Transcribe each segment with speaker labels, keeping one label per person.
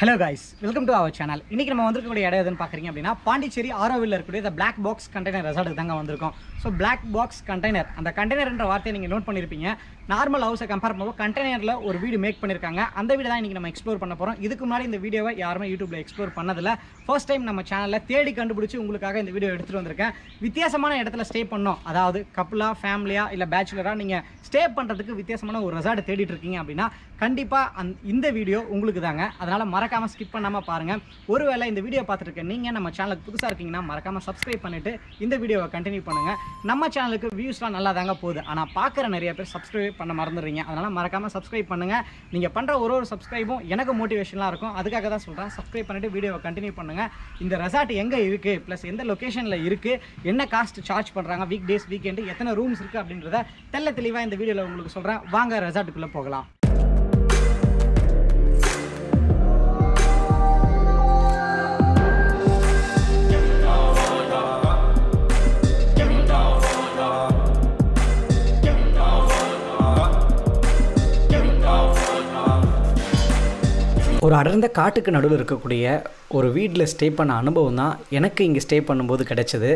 Speaker 1: hello guys welcome to our channel இன்றைக்கி நம்ம வந்திருக்கக்கூடிய இடம் எதுன்னு பார்க்குறீங்க அப்படின்னா பாண்டிச்சேரி ஆரோவில் இருக்கக்கூடிய இந்த பிளாக் பாக்ஸ் கண்டெய்னர் ரெசார்ட் தாங்க வந்திருக்கோம் ஸோ பிளாக் பாக்ஸ் கண்டெய்னர் அந்த கண்டெய்னர்ன்ற வார்த்தையை நீங்கள் நோட் பண்ணியிருப்பீங்க நார்மல் ஹவுஸை கம்பேர் பண்ணும்போது கண்டெய்னரில் ஒரு வீடு மேக் பண்ணியிருக்காங்க அந்த வீடு தான் இன்றைக்கி நம்ம எக்ஸ்ப்ளோர் பண்ண போகிறோம் இதுக்கு முன்னாடி இந்த வீடியோவை யாருமே யூடியூப்பில் எக்ஸ்ப்ளோர் பண்ணதில்லை ஃபர்ஸ்ட் டைம் நம்ம சேனலில் தேடி கண்டுபிடிச்சி உங்களுக்காக இந்த வீடியோ எடுத்துகிட்டு வந்திருக்கேன் வித்தியாசமான இடத்துல ஸ்டே பண்ணோம் அதாவது கப்புலாக ஃபேமிலியாக இல்லை பேச்சுலராக நீங்கள் ஸ்டே பண்ணுறதுக்கு வித்தியாசமான ஒரு ரெசார்ட் தேடிட்டு இருக்கீங்க அப்படின்னா கண்டிப்பாக அந் இந்த வீடியோ உங்களுக்கு தாங்க அதனால் மறக்க மறக்காமல் ஸ்கிப் பண்ணாமல் பாருங்கள் ஒருவேளை இந்த வீடியோ பார்த்துருக்க நீங்கள் நம்ம சேனலுக்கு புதுசாக இருக்கீங்கன்னா மறக்காமல் சப்ஸ்கிரைப் பண்ணிவிட்டு இந்த வீடியோவை கண்டினியூ பண்ணுங்கள் நம்ம சேனலுக்கு வியூஸ்லாம் நல்லா தாங்க போகுது ஆனால் பார்க்குற நிறைய பேர் சப்ஸ்கிரைப் பண்ண மறந்துடுறீங்க அதனால் மறக்காமல் சப்ஸ்கிரைப் பண்ணுங்கள் நீங்கள் பண்ணுற ஒரு ஒரு சப்ஸ்கிரைபும் எனக்கு மோட்டிவேஷனாக இருக்கும் அதுக்காக தான் சொல்கிறேன் சப்ஸ்கிரைப் பண்ணிவிட்டு வீடியோவை கண்டினியூ பண்ணுங்கள் இந்த ரெசார்ட் எங்கே இருக்குது ப்ளஸ் எந்த லொக்கேஷனில் இருக்குது என்ன காஸ்ட் சார்ஜ் பண்ணுறாங்க வீக் டேஸ் வீக்கெண்டு எத்தனை ரூம்ஸ் இருக்குது அப்படின்றத தெல்ல தெளிவாக இந்த வீடியோவில் உங்களுக்கு சொல்கிறேன் வாங்க ரெசார்ட்டுக்குள்ளே போகலாம் ஒரு அடர்ந்த காட்டுக்கு நடுவில் இருக்கக்கூடிய ஒரு வீட்டில் ஸ்டே பண்ண அனுபவம் தான் எனக்கு இங்கே ஸ்டே பண்ணும்போது கிடைச்சது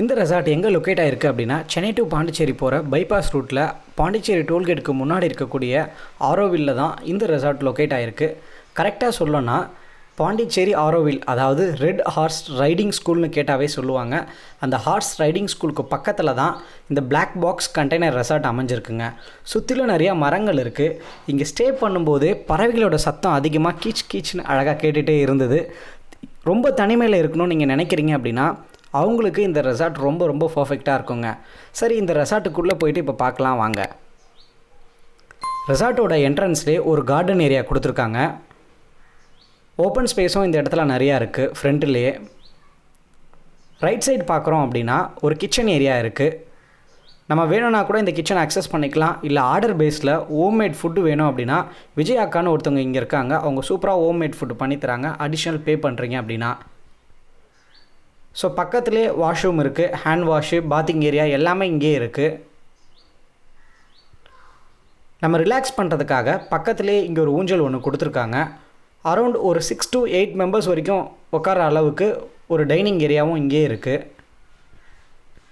Speaker 1: இந்த ரெசார்ட் எங்கே லொக்கேட் ஆகிருக்கு அப்படின்னா சென்னை டு பாண்டிச்சேரி போகிற பைபாஸ் ரூட்டில் பாண்டிச்சேரி டோல்கேட்டுக்கு முன்னாடி இருக்கக்கூடிய ஆரோவில்ல தான் இந்த ரெசார்ட் லொக்கேட் ஆகிருக்கு கரெக்டாக சொல்லணும்னா பாண்டிச்சேரி ஆரோவில் அதாவது ரெட் ஹார்ஸ் ரைடிங் ஸ்கூல்னு கேட்டாவே சொல்லுவாங்க அந்த ஹார்ஸ் ரைடிங் ஸ்கூலுக்கு பக்கத்தில் தான் இந்த பிளாக் பாக்ஸ் கண்டெய்னர் ரெசார்ட் அமைஞ்சிருக்குங்க சுற்றிலும் நிறையா மரங்கள் இருக்குது இங்கே ஸ்டே பண்ணும்போது பறவைகளோட சத்தம் அதிகமாக கீச் கீச்னு அழகாக கேட்டுகிட்டே இருந்தது ரொம்ப தனிமையில் இருக்கணும்னு நீங்கள் நினைக்கிறீங்க அப்படின்னா அவங்களுக்கு இந்த ரெசார்ட் ரொம்ப ரொம்ப பர்ஃபெக்டாக இருக்குங்க சரி இந்த ரெசார்ட்டுக்குள்ளே போயிட்டு இப்போ பார்க்கலாம் வாங்க ரெசார்ட்டோட என்ட்ரன்ஸ்லேயே ஒரு கார்டன் ஏரியா கொடுத்துருக்காங்க ஓப்பன் ஸ்பேஸும் இந்த இடத்துல நிறையா இருக்குது ஃப்ரண்ட்லேயே ரைட் சைடு பார்க்குறோம் அப்படின்னா ஒரு கிச்சன் ஏரியா இருக்குது நம்ம வேணும்னா கூட இந்த கிச்சனை அக்சஸ் பண்ணிக்கலாம் இல்லை ஆர்டர் பேஸில் ஹோம்மேட் ஃபுட்டு வேணும் அப்படின்னா விஜய் அக்கான்னு ஒருத்தவங்க இங்கே இருக்காங்க அவங்க சூப்பராக ஹோம்மேட் ஃபுட்டு பண்ணித்தராங்க அடிஷ்னல் பே பண்ணுறீங்க அப்படின்னா ஸோ பக்கத்துலேயே வாஷ்ரூம் இருக்குது ஹேண்ட் வாஷு பாத்திங் ஏரியா எல்லாமே இங்கே இருக்குது நம்ம ரிலாக்ஸ் பண்ணுறதுக்காக பக்கத்துலேயே இங்கே ஒரு ஊஞ்சல் ஒன்று கொடுத்துருக்காங்க அரௌண்ட் ஒரு சிக்ஸ் டு எயிட் மெம்பர்ஸ் வரைக்கும் உட்கார அளவுக்கு ஒரு டைனிங் ஏரியாவும் இங்கே இருக்குது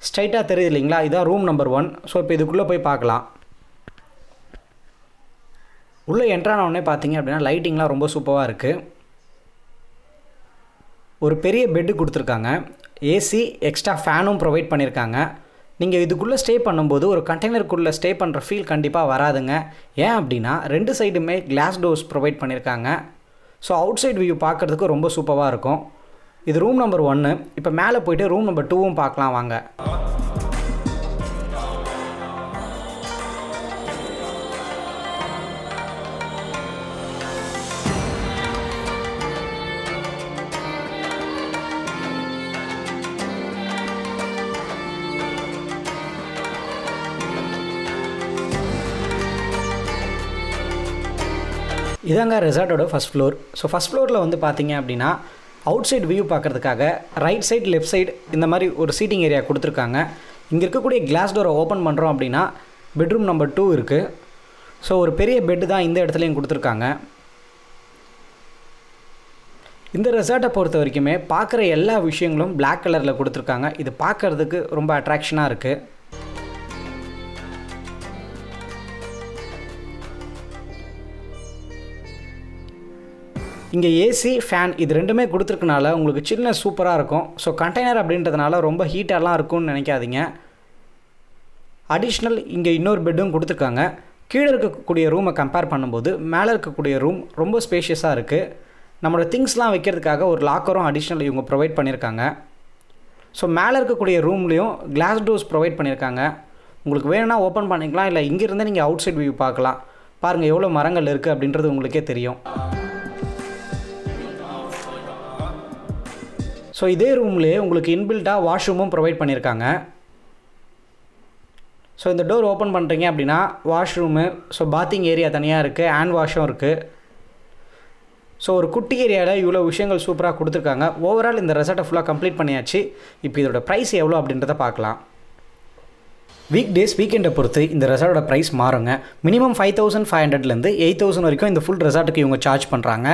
Speaker 1: ஸ்ட்ரைட்டாக தெரியுது இல்லைங்களா இதான் ரூம் நம்பர் ஒன் ஸோ இப்போ இதுக்குள்ளே போய் பார்க்கலாம் உள்ளே என்ட்ரானவுடனே பார்த்தீங்க அப்படின்னா லைட்டிங்லாம் ரொம்ப சூப்பராக இருக்குது ஒரு பெரிய பெட்டு கொடுத்துருக்காங்க ஏசி எக்ஸ்ட்ரா ஃபேனும் ப்ரொவைட் பண்ணியிருக்காங்க நீங்கள் இதுக்குள்ளே ஸ்டே பண்ணும்போது ஒரு கண்டெய்னருக்குள்ளே ஸ்டே பண்ணுற ஃபீல் கண்டிப்பாக வராதுங்க ஏன் அப்படின்னா ரெண்டு சைடுமே கிளாஸ் டோர்ஸ் ப்ரொவைட் பண்ணியிருக்காங்க ஸோ அவுட் சைட் வியூ பார்க்குறதுக்கு ரொம்ப சூப்பராக இருக்கும் இது ரூம் நம்பர் ஒன்று இப்போ மேலே போயிட்டு ரூம் நம்பர் டூவும் பார்க்கலாம் வாங்க இதாங்க ரெசார்ட்டோட ஃபஸ்ட் ஃப்ளோர் ஸோ ஃபஸ்ட் ஃப்ளோரில் வந்து பார்த்தீங்க அப்படின்னா அவுட் சைட் வியூ பார்க்குறதுக்காக ரைட் சைட் லெஃப்ட் சைடு இந்த மாதிரி ஒரு சீட்டிங் ஏரியா கொடுத்துருக்காங்க இங்கே இருக்கக்கூடிய கிளாஸ் டோரை ஓப்பன் பண்ணுறோம் அப்படின்னா பெட்ரூம் நம்பர் டூ இருக்குது ஸோ ஒரு பெரிய பெட்டு தான் இந்த இடத்துலையும் கொடுத்துருக்காங்க இந்த ரெசார்ட்டை பொறுத்த வரைக்குமே பார்க்குற எல்லா விஷயங்களும் பிளாக் கலரில் கொடுத்துருக்காங்க இது பார்க்குறதுக்கு ரொம்ப அட்ராக்ஷனாக இருக்குது இங்கே ஏசி ஃபேன் இது ரெண்டுமே கொடுத்துருக்கனால உங்களுக்கு சில்னஸ் சூப்பராக இருக்கும் ஸோ கண்டெய்னர் அப்படின்றதுனால ரொம்ப ஹீட்டாகலாம் இருக்கும்னு நினைக்காதீங்க அடிஷ்னல் இங்கே இன்னொரு பெட்டும் கொடுத்துருக்காங்க கீழே இருக்கக்கூடிய ரூமை கம்பேர் பண்ணும்போது மேலே இருக்கக்கூடிய ரூம் ரொம்ப ஸ்பேஷியஸாக இருக்குது நம்மளோட திங்ஸ்லாம் வைக்கிறதுக்காக ஒரு லாக்கரும் அடிஷ்னல் இவங்க ப்ரொவைட் பண்ணியிருக்காங்க ஸோ மேலே இருக்கக்கூடிய ரூம்லேயும் கிளாஸ் டோர்ஸ் ப்ரொவைட் பண்ணியிருக்காங்க உங்களுக்கு வேணும்னா ஓப்பன் பண்ணிக்கலாம் இல்லை இங்கேருந்தே நீங்கள் அவுட் சைட் வியூ பார்க்கலாம் பாருங்கள் எவ்வளோ மரங்கள் இருக்குது அப்படின்றது உங்களுக்கே தெரியும் ஸோ இதே ரூம்லேயே உங்களுக்கு இன்பில்ட்டாக வாஷ்ரூமும் ப்ரொவைட் பண்ணியிருக்காங்க ஸோ இந்த டோர் ஓப்பன் பண்ணுறீங்க அப்படின்னா வாஷ்ரூமு ஸோ பாத்திங் ஏரியா தனியாக இருக்குது ஹேண்ட் வாஷும் இருக்குது ஸோ ஒரு குட்டி ஏரியாவில் இவ்வளோ விஷயங்கள் சூப்பராக கொடுத்துருக்காங்க ஓவரால் இந்த ரெசார்ட்டை ஃபுல்லாக கம்ப்ளீட் பண்ணியாச்சு இப்போ இதோட ப்ரைஸ் எவ்வளோ அப்படின்றத பார்க்கலாம் வீக் டேஸ் வீக்கெண்டை பொறுத்து இந்த ரெசார்ட்டோட ப்ரைஸ் மாறுங்க மினிமம் ஃபைவ் தௌசண்ட் ஃபைவ் ஹண்ட்ரட்லேருந்து எயிட் தௌசண்ட் வரைக்கும் இந்த ஃபுல் ரெசார்ட்டுக்கு இவங்க சார்ஜ் பண்ணுறாங்க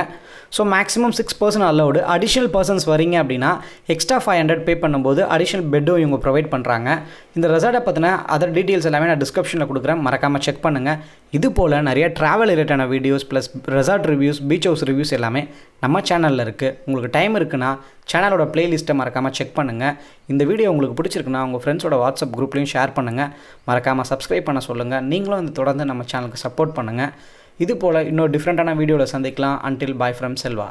Speaker 1: so maximum six person allowed additional persons வரீங்க அப்படின்னா எக்ஸ்ட்ரா ஃபைவ் ஹண்ட்ரட் பே பண்ணும்போது அடிஷ்னல் பெட்டும் இவங்க ப்ரொவைட் பண்ணுறாங்க இந்த ரெசார்ட்டை பற்றின அதர் டீட்டெயில்ஸ் எல்லாமே நான் டிஸ்கிரிப்ஷனில் கொடுக்குறேன் மறக்காமல் செக் பண்ணுங்கள் இது போல் நிறைய ட்ராவல் ரிலேட்டான videos plus resort reviews beach house reviews எல்லாமே நம்ம சேனலில் இருக்குது உங்களுக்கு டைம் இருக்குன்னா சேனலோட ப்ளேலிஸ்ட்டை மறக்காமல் செக் பண்ணுங்கள் இந்த வீடியோ உங்களுக்கு பிடிச்சிருக்குன்னா உங்கள் ஃப்ரெண்ட்ஸோட வாட்ஸ்அப் குரூப்லேயும் ஷேர் பண்ணுங்கள் மறக்காமல் சப்ஸ்கிரைப் பண்ண சொல்லுங்கள் நீங்களும் வந்து தொடர்ந்து நம்ம சேனலுக்கு சப்போர்ட் பண்ணுங்கள் இது போல் இன்னொரு டிஃப்ரெண்ட்டான வீடியோவில் சந்திக்கலாம் அன்டில் பாய் ஃப்ரம் செல்வா